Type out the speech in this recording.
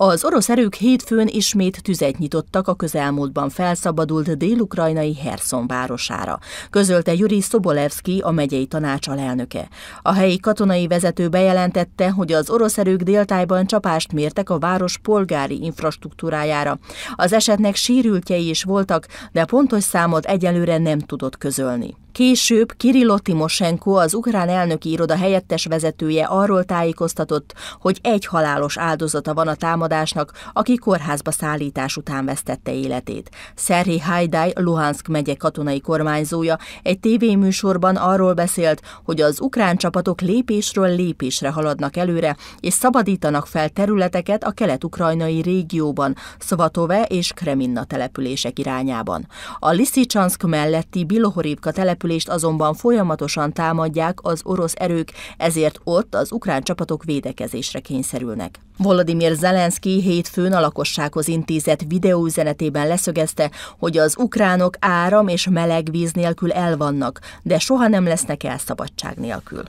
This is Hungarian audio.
Az orosz erők hétfőn ismét tüzet nyitottak a közelmúltban felszabadult dél-ukrajnai Herson városára, közölte Juri Szobolevski, a megyei tanács alelnöke. A helyi katonai vezető bejelentette, hogy az orosz erők déltájban csapást mértek a város polgári infrastruktúrájára. Az esetnek sérültjei is voltak, de pontos számot egyelőre nem tudott közölni. Később Kirilo Timoshenko, az ukrán elnöki iroda helyettes vezetője arról tájékoztatott, hogy egy halálos áldozata van a támadásnak, aki kórházba szállítás után vesztette életét. Szerhi Hajdaj, Luhansk megye katonai kormányzója egy tévéműsorban arról beszélt, hogy az ukrán csapatok lépésről lépésre haladnak előre, és szabadítanak fel területeket a kelet-ukrajnai régióban, Szvatove és Kreminna települések irányában. A Liszicsanszk melletti Bilohorivka település települést azonban folyamatosan támadják az orosz erők, ezért ott az ukrán csapatok védekezésre kényszerülnek. Volodymyr Zelenszky hétfőn a lakossághoz intézett videóüzenetében leszögezte, hogy az ukránok áram és meleg víz nélkül elvannak, de soha nem lesznek el szabadság nélkül.